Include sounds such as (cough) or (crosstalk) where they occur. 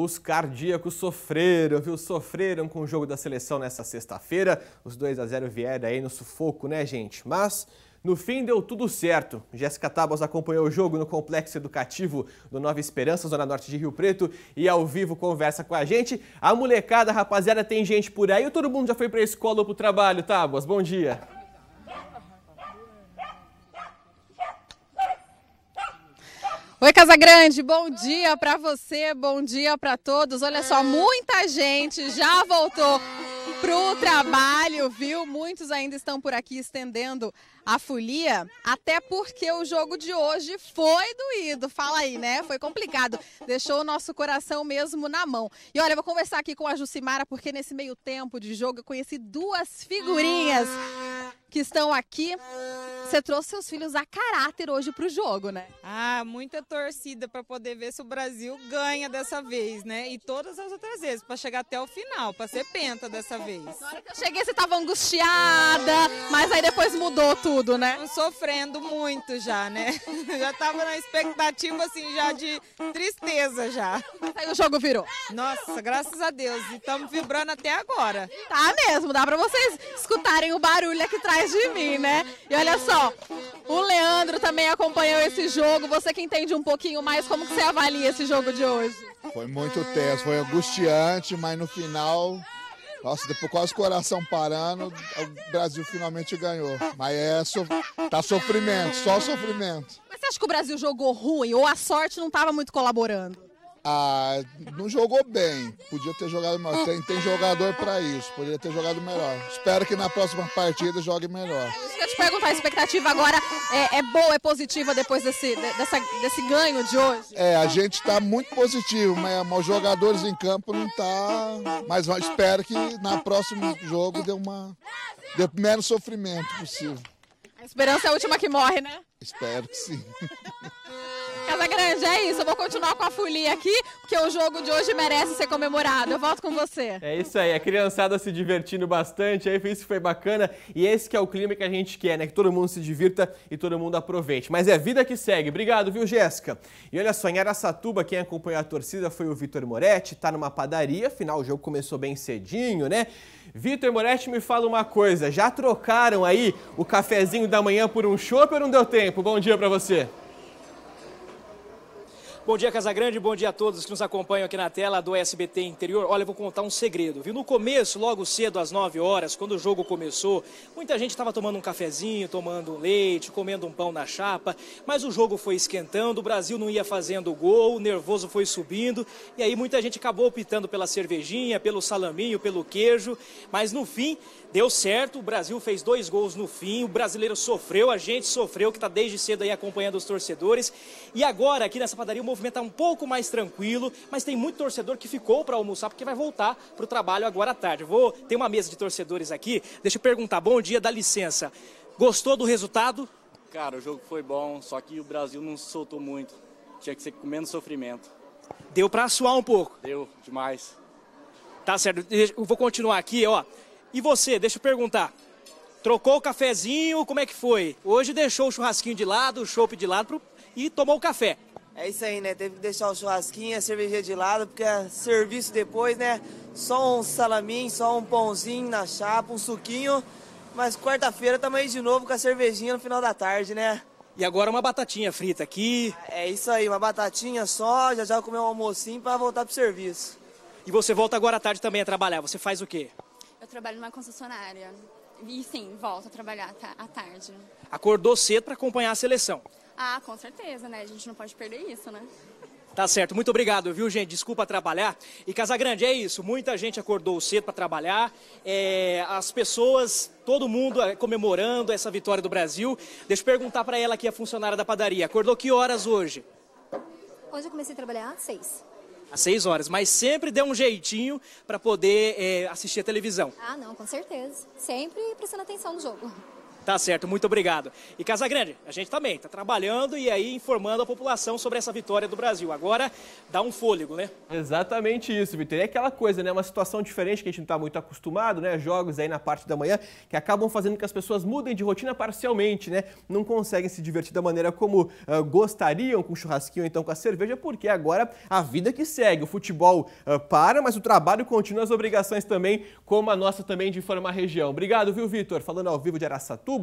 Os cardíacos sofreram, viu? Sofreram com o jogo da seleção nessa sexta-feira. Os 2 a 0 vieram aí no sufoco, né, gente? Mas no fim deu tudo certo. Jéssica Tabas acompanhou o jogo no complexo educativo do Nova Esperança, Zona Norte de Rio Preto, e ao vivo conversa com a gente. A molecada, rapaziada, tem gente por aí. Todo mundo já foi para a escola ou para o trabalho, Tabas? Bom dia. Oi, Casa Grande, bom dia para você, bom dia para todos. Olha só, ah. muita gente já voltou pro trabalho, viu? Muitos ainda estão por aqui estendendo a folia, até porque o jogo de hoje foi doído. Fala aí, né? Foi complicado. Deixou o nosso coração mesmo na mão. E olha, eu vou conversar aqui com a Jucimara, porque nesse meio tempo de jogo eu conheci duas figurinhas que estão aqui. Você trouxe seus filhos a caráter hoje para o jogo, né? Ah, muita torcida para poder ver se o Brasil ganha dessa vez, né? E todas as outras vezes, para chegar até o final, para ser penta dessa vez. Na hora que eu cheguei, você estava angustiada, mas aí depois mudou tudo, né? Sofrendo muito já, né? (laughs) Já estava na expectativa, assim, já de tristeza já. Aí o jogo virou. Nossa, graças a Deus. E estamos vibrando até agora. Tá mesmo, dá para vocês escutarem o barulho aqui atrás de mim, né? E olha só, o Leandro também acompanhou esse jogo. Você que entende um pouquinho mais, como que você avalia esse jogo de hoje? Foi muito tenso, foi angustiante, mas no final, nossa, depois quase o coração parando, o Brasil finalmente ganhou. Mas é, so, tá sofrimento, só sofrimento. Mas você acha que o Brasil jogou ruim ou a sorte não estava muito colaborando? Ah, não jogou bem. Podia ter jogado melhor. Tem, tem jogador para isso. Podia ter jogado melhor. Espero que na próxima partida jogue melhor. É eu te perguntar, a expectativa agora é, é boa, é positiva depois desse, dessa, desse ganho de hoje? É, a gente está muito positivo, mas, os jogadores em campo não tá. Mas espero que na próximo jogo dê uma dê o menos sofrimento possível. A esperança é a última que morre, né? Espero que sim. (laughs) verdade, é isso. Eu vou continuar com a folia aqui, porque o jogo de hoje merece ser comemorado. Eu volto com você. É isso aí, a criançada se divertindo bastante, aí isso foi bacana. E esse que é o clima que a gente quer, né? Que todo mundo se divirta e todo mundo aproveite. Mas é vida que segue. Obrigado, viu, Jéssica? E olha só, em Aracatuba, quem acompanhou a torcida foi o Vitor Moretti, tá numa padaria, afinal o jogo começou bem cedinho, né? Vitor Moretti, me fala uma coisa, já trocaram aí o cafezinho da manhã por um chopp ou não deu tempo? Bom dia para você. Bom dia, Casagrande. Bom dia a todos que nos acompanham aqui na tela do SBT Interior. Olha, eu vou contar um segredo, viu? No começo, logo cedo, às 9 horas, quando o jogo começou, muita gente estava tomando um cafezinho, tomando leite, comendo um pão na chapa, mas o jogo foi esquentando, o Brasil não ia fazendo gol, o nervoso foi subindo, e aí muita gente acabou optando pela cervejinha, pelo salaminho, pelo queijo, mas no fim, deu certo, o Brasil fez dois gols no fim, o brasileiro sofreu, a gente sofreu, que está desde cedo aí acompanhando os torcedores, e agora, aqui nessa padaria, o movimento está um pouco mais tranquilo, mas tem muito torcedor que ficou para almoçar porque vai voltar para o trabalho agora à tarde. Vou ter uma mesa de torcedores aqui. Deixa eu perguntar. Bom dia, dá licença. Gostou do resultado? Cara, o jogo foi bom, só que o Brasil não se soltou muito. Tinha que ser com menos sofrimento. Deu para suar um pouco? Deu, demais. Tá certo. Eu vou continuar aqui, ó. E você, deixa eu perguntar. Trocou o cafezinho, como é que foi? Hoje deixou o churrasquinho de lado, o chopp de lado pro... e tomou o café. É isso aí, né? Teve que deixar o churrasquinho, a cerveja de lado, porque é serviço depois, né? Só um salamim, só um pãozinho na chapa, um suquinho. Mas quarta-feira estamos aí de novo com a cervejinha no final da tarde, né? E agora uma batatinha frita aqui. É isso aí, uma batatinha só, já já comer um almocinho para voltar pro serviço. E você volta agora à tarde também a trabalhar. Você faz o quê? Eu trabalho numa concessionária. E sim, volto a trabalhar à tarde. Acordou cedo para acompanhar a seleção. Ah, com certeza, né? A gente não pode perder isso, né? Tá certo, muito obrigado, viu, gente? Desculpa trabalhar. E Casagrande, é isso. Muita gente acordou cedo para trabalhar. É, as pessoas, todo mundo é, comemorando essa vitória do Brasil. Deixa eu perguntar para ela aqui, a funcionária da padaria. Acordou que horas hoje? Hoje eu comecei a trabalhar às seis. Às seis horas, mas sempre deu um jeitinho para poder é, assistir a televisão. Ah, não, com certeza. Sempre prestando atenção no jogo. Tá certo, muito obrigado. E Casagrande, a gente também está trabalhando e aí informando a população sobre essa vitória do Brasil. Agora dá um fôlego, né? Exatamente isso, Vitor. É aquela coisa, né? Uma situação diferente que a gente não está muito acostumado, né? Jogos aí na parte da manhã que acabam fazendo que as pessoas mudem de rotina parcialmente, né? Não conseguem se divertir da maneira como uh, gostariam, com churrasquinho então com a cerveja, porque agora a vida que segue. O futebol uh, para, mas o trabalho continua, as obrigações também, como a nossa também de informar a região. Obrigado, viu, Vitor? Falando ao vivo de Araçatuba.